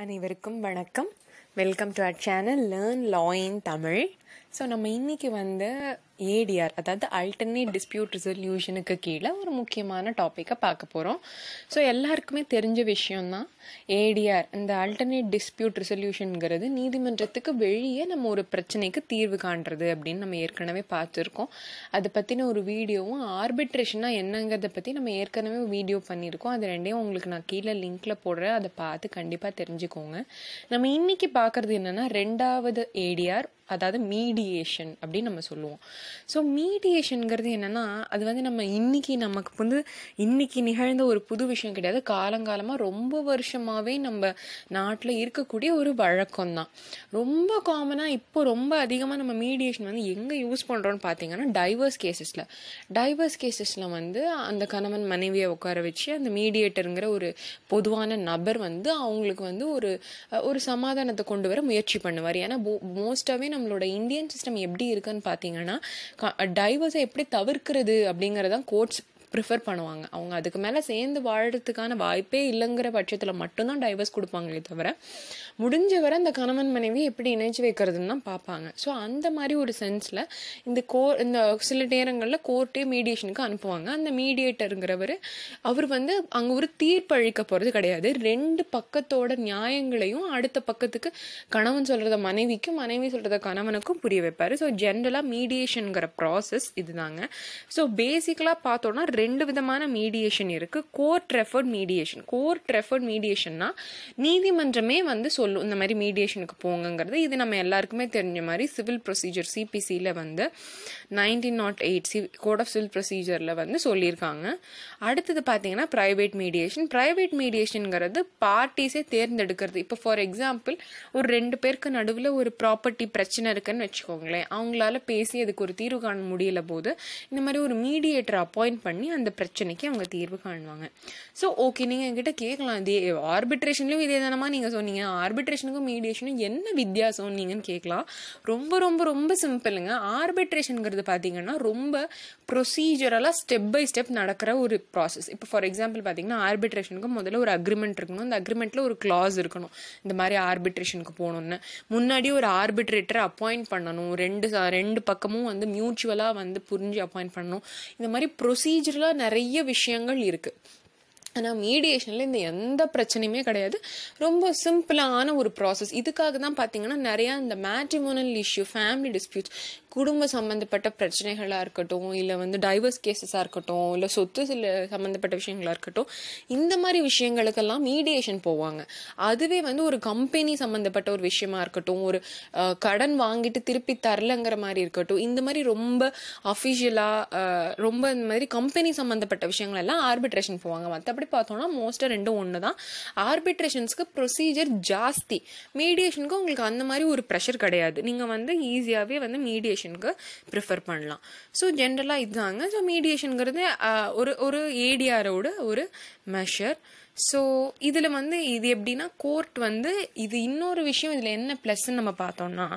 அனைவருக்கும் வணக்கம் welcome to our channel learn law in Tamil so நம்ம இன்றைக்கி வந்து ஏடிஆர் அதாவது அல்டர்னேட் டிஸ்பியூட் ரிசல்யூஷனுக்கு கீழே ஒரு முக்கியமான டாப்பிக்கை பார்க்க போகிறோம் ஸோ எல்லாருக்குமே தெரிஞ்ச விஷயம்தான் ஏடிஆர் இந்த அல்டர்னேட் டிஸ்பியூட் ரிசல்யூஷனுங்கிறது நீதிமன்றத்துக்கு வெளியே நம்ம ஒரு பிரச்சனைக்கு தீர்வு காண்றது அப்படின்னு நம்ம ஏற்கனவே பார்த்துருக்கோம் அதை பற்றின ஒரு வீடியோவும் ஆர்பிட்ரேஷனாக என்னங்கிறத பற்றி நம்ம ஏற்கனவே வீடியோ பண்ணியிருக்கோம் அது ரெண்டையும் உங்களுக்கு நான் கீழே லிங்க்கில் போடுறேன் அதை பார்த்து கண்டிப்பாக தெரிஞ்சுக்கோங்க நம்ம இன்றைக்கி பார்க்குறது என்னென்னா ரெண்டாவது ஏடிஆர் அதாவது மீடியேஷன் அப்படின்னு நம்ம சொல்லுவோம் ஸோ மீடியேஷனுங்கிறது என்னென்னா அது வந்து நம்ம இன்றைக்கி நமக்கு வந்து இன்றைக்கி நிகழ்ந்த ஒரு புது விஷயம் கிடையாது காலங்காலமாக ரொம்ப வருஷமாகவே நம்ம நாட்டில் இருக்கக்கூடிய ஒரு வழக்கம் தான் ரொம்ப காமனாக இப்போ ரொம்ப அதிகமாக நம்ம மீடியேஷன் வந்து எங்கே யூஸ் பண்ணுறோன்னு பார்த்தீங்கன்னா டைவர்ஸ் கேசஸில் டைவர்ஸ் கேசஸில் வந்து அந்த கணவன் மனைவியை உட்கார வச்சு அந்த மீடியேட்டருங்கிற ஒரு பொதுவான நபர் வந்து அவங்களுக்கு வந்து ஒரு ஒரு சமாதானத்தை கொண்டு வர முயற்சி பண்ணுவார் ஏன்னா மோஸ்ட்டாகவே நம்மளோட இந்தியன் சிஸ்டம் எப்படி இருக்குன்னு பார்த்தீங்கன்னா டைவர்ஸை எப்படி தவிர்க்கிறது அப்படிங்கிறதான் கோர்ட்ஸ் ப்ரிஃபர் பண்ணுவாங்க அவங்க அதுக்கு மேலே சேர்ந்து வாழறதுக்கான வாய்ப்பே இல்லைங்கிற பட்சத்தில் மட்டும்தான் டைவர்ஸ் கொடுப்பாங்களே தவிர முடிஞ்ச வரை அந்த கணவன் மனைவி எப்படி இணைச்சு வைக்கிறதுன்னு தான் பார்ப்பாங்க ஸோ அந்த மாதிரி ஒரு சென்ஸில் இந்த கோ இந்த சில நேரங்களில் கோர்ட்டே மீடியேஷனுக்கு அனுப்புவாங்க அந்த மீடியேட்டருங்கிறவர் அவர் வந்து அங்கே ஒரு அழிக்க போகிறது கிடையாது ரெண்டு பக்கத்தோட நியாயங்களையும் அடுத்த பக்கத்துக்கு கணவன் சொல்கிறத மனைவிக்கும் மனைவி சொல்கிறத கணவனுக்கும் புரிய வைப்பார் ஸோ ஜென்ரலாக மீடியேஷனுங்கிற ப்ராசஸ் இதுதாங்க ஸோ பேசிக்கலாக பார்த்தோன்னா ரெண்டு விதமான மீடியேஷன் இருக்குது court referred mediation court referred மீடியேஷன்னா நீதிமன்றமே வந்து சொல்லும் இந்த மாதிரி மீடியேஷனுக்கு போங்கங்கிறது இது நம்ம எல்லாருக்குமே தெரிஞ்ச மாதிரி சிவில் ப்ரொசீஜர் சிபிசியில் வந்து nineteen naught eight C code of civil ப்ரொசீஜரில் வந்து சொல்லியிருக்காங்க அடுத்தது பார்த்தீங்கன்னா ப்ரைவேட் மீடியேஷன் ப்ரைவேட் மீடியேஷனுங்கிறது பார்ட்டிஸே தேர்ந்தெடுக்கிறது இப்போ ஃபார் எக்ஸாம்பிள் ஒரு ரெண்டு பேருக்கு நடுவில் ஒரு ப்ராப்பர்ட்டி பிரச்சனை இருக்குன்னு வச்சுக்கோங்களேன் அவங்களால பேசி அதுக்கு ஒரு தீர்வு காண முடியல போது இந்த மாதிரி ஒரு மீடியேட்டர் அப்பாயிண்ட் பண்ணி அந்த பிரச்சனைக்கு அவங்க தீர்வு காணுவாங்க ஸோ ஓகே நீங்கள் என்கிட்ட கேட்கலாம் இதே ஆர்பிட்ரேஷன்லையும் இதே தானமா நீங்கள் சொன்னீங்க ஆர்பிட்ரேஷனுக்கும் மீடியேஷனும் என்ன வித்தியாசம் நீங்கன்னு கேட்கலாம் ரொம்ப ரொம்ப ரொம்ப சிம்பிளுங்க ஆர்பிட்ரேஷனுங்கிறது பார்த்தீங்கன்னா ரொம்ப ப்ரொசீஜரலாக ஸ்டெப் பை ஸ்டெப் நடக்கிற ஒரு ப்ராசஸ் இப்போ ஃபார் எக்ஸாம்பிள் பார்த்தீங்கன்னா ஆர்பிட்ரேஷனுக்கு முதல்ல ஒரு அக்ரிமெண்ட் இருக்கணும் அந்த அக்ரிமெண்ட்டில் ஒரு கிளாஸ் இருக்கணும் இந்த மாதிரி ஆர்பிட்ரேஷனுக்கு போகணும்னு முன்னாடி ஒரு ஆர்பிட்ரேட்டரை அப்பாயிண்ட் பண்ணணும் ரெண்டு ரெண்டு பக்கமும் வந்து மியூச்சுவலாக வந்து புரிஞ்சு அப்பாயிண்ட் பண்ணணும் இந்த மாதிரி ப்ரொசீஜர் ஆக்சுவலாக நிறைய விஷயங்கள் இருக்குது ஆனால் மீடியேஷனில் இந்த எந்த பிரச்சனையுமே கிடையாது ரொம்ப சிம்பிளான ஒரு ப்ராசஸ் இதுக்காக தான் பார்த்தீங்கன்னா நிறையா இந்த மேட்ரிமோனல் இஷ்யூ ஃபேமிலி டிஸ்பியூட்ஸ் குடும்ப சம்மந்தப்பட்ட பிரச்சனைகளாக இருக்கட்டும் இல்லை வந்து டைவர்ஸ் கேசஸாக இருக்கட்டும் இல்லை சொத்து சில சம்மந்தப்பட்ட விஷயங்களாக இருக்கட்டும் இந்த மாதிரி விஷயங்களுக்கெல்லாம் மீடியேஷன் போவாங்க அதுவே வந்து ஒரு கம்பெனி சம்மந்தப்பட்ட ஒரு விஷயமா இருக்கட்டும் ஒரு கடன் வாங்கிட்டு திருப்பி தரலங்கிற மாதிரி இருக்கட்டும் இந்த மாதிரி ரொம்ப அஃபிஷியலாக ரொம்ப இந்த மாதிரி கம்பெனி சம்மந்தப்பட்ட விஷயங்கள் எல்லாம் ஆர்பிட்ரேஷன் போவாங்க மற்றபடி மற்றபடி பார்த்தோம்னா மோஸ்ட்டாக ரெண்டும் ஒன்று தான் ஆர்பிட்ரேஷன்ஸ்க்கு ப்ரொசீஜர் ஜாஸ்தி மீடியேஷனுக்கு உங்களுக்கு அந்த மாதிரி ஒரு ப்ரெஷர் கிடையாது நீங்கள் வந்து ஈஸியாகவே வந்து மீடியேஷனுக்கு ப்ரிஃபர் பண்ணலாம் ஸோ ஜென்ரலாக இதுதாங்க ஸோ மீடியேஷனுங்கிறது ஒரு ஒரு ஏடிஆரோட ஒரு மெஷர் ஸோ இதில் வந்து இது எப்படின்னா கோர்ட் வந்து இது இன்னொரு விஷயம் இதில் என்ன ப்ளஸ்ன்னு நம்ம பார்த்தோம்னா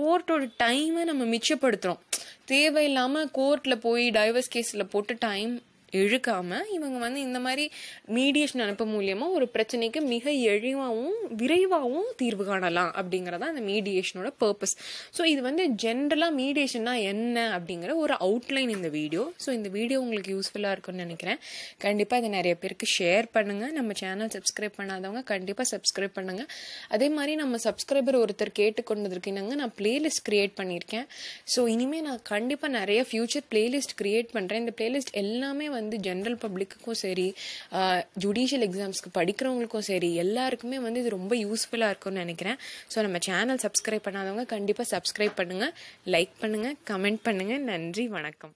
கோர்ட்டோட டைமை நம்ம மிச்சப்படுத்துகிறோம் தேவையில்லாமல் கோர்ட்டில் போய் டைவர்ஸ் கேஸில் போட்டு டைம் இழுக்காமல் இவங்க வந்து இந்த மாதிரி மீடியேஷன் அனுப்ப மூலியமாக ஒரு பிரச்சனைக்கு மிக எளிவாகவும் விரைவாகவும் தீர்வு காணலாம் அப்படிங்கிறதா அந்த மீடியேஷனோட பர்பஸ் ஸோ இது வந்து ஜென்ரலாக மீடியேஷன்னா என்ன அப்படிங்கிற ஒரு அவுட்லைன் இந்த வீடியோ ஸோ இந்த வீடியோ உங்களுக்கு யூஸ்ஃபுல்லாக இருக்கும்னு நினைக்கிறேன் கண்டிப்பாக இதை நிறைய பேருக்கு ஷேர் பண்ணுங்கள் நம்ம சேனல் சப்ஸ்கிரைப் பண்ணாதவங்க கண்டிப்பாக சப்ஸ்கிரைப் பண்ணுங்கள் அதே மாதிரி நம்ம சப்ஸ்கிரைபர் ஒருத்தர் கேட்டுக்கொண்டதற்கு நான் பிளேலிஸ்ட் க்ரியேட் பண்ணியிருக்கேன் ஸோ இனிமேல் நான் கண்டிப்பாக நிறைய ஃப்யூச்சர் பிளேலிஸ்ட் க்ரியேட் பண்றேன் இந்த பிளேலிஸ்ட் எல்லாமே வந்து ஜென்ரல் பப்ளிக்குக்கும் சரி ஜுடிஷியல் எக்ஸாம்ஸ்க்கு படிக்கிறவங்களுக்கும் சரி எல்லாருக்குமே வந்து இது ரொம்ப யூஸ்ஃபுல்லாக இருக்கும்னு நினைக்கிறேன் ஸோ நம்ம சேனல் சப்ஸ்கிரைப் பண்ணாதவங்க கண்டிப்பாக சப்ஸ்கிரைப் பண்ணுங்கள் லைக் பண்ணுங்கள் கமெண்ட் பண்ணுங்கள் நன்றி வணக்கம்